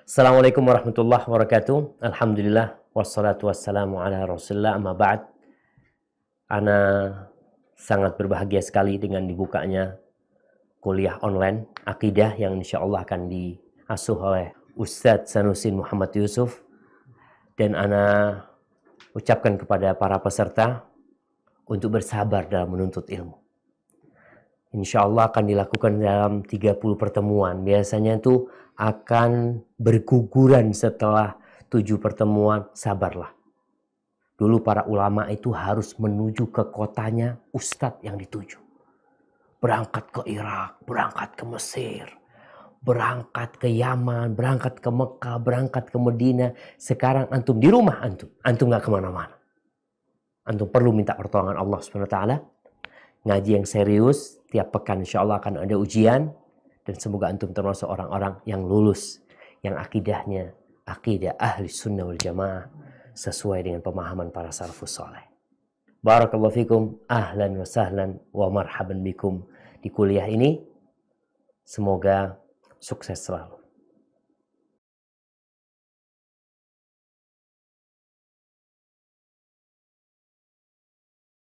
Assalamualaikum warahmatullahi wabarakatuh. Alhamdulillah wassalatu wassalamu ala Rasulillah amma ba'd. Ana sangat berbahagia sekali dengan dibukanya kuliah online akidah yang insya Allah akan diasuh oleh Ustadz Sanusin Muhammad Yusuf dan ana ucapkan kepada para peserta untuk bersabar dalam menuntut ilmu insya Allah akan dilakukan dalam 30 pertemuan. Biasanya itu akan berguguran setelah tujuh pertemuan, sabarlah. Dulu para ulama itu harus menuju ke kotanya ustadz yang dituju. Berangkat ke Irak, berangkat ke Mesir, berangkat ke Yaman, berangkat ke Mekah, berangkat ke Medina. Sekarang antum di rumah antum, antum gak kemana-mana. Antum perlu minta pertolongan Allah swt ngaji yang serius. Tiap pekan insya Allah akan ada ujian. Dan semoga antum termasuk orang-orang yang lulus. Yang akidahnya, akidah ahli sunnah wal jamaah. Sesuai dengan pemahaman para salafus soleh. Barakallahu fikum, ahlan wa sahlan wa marhaban bikum di kuliah ini. Semoga sukses selalu.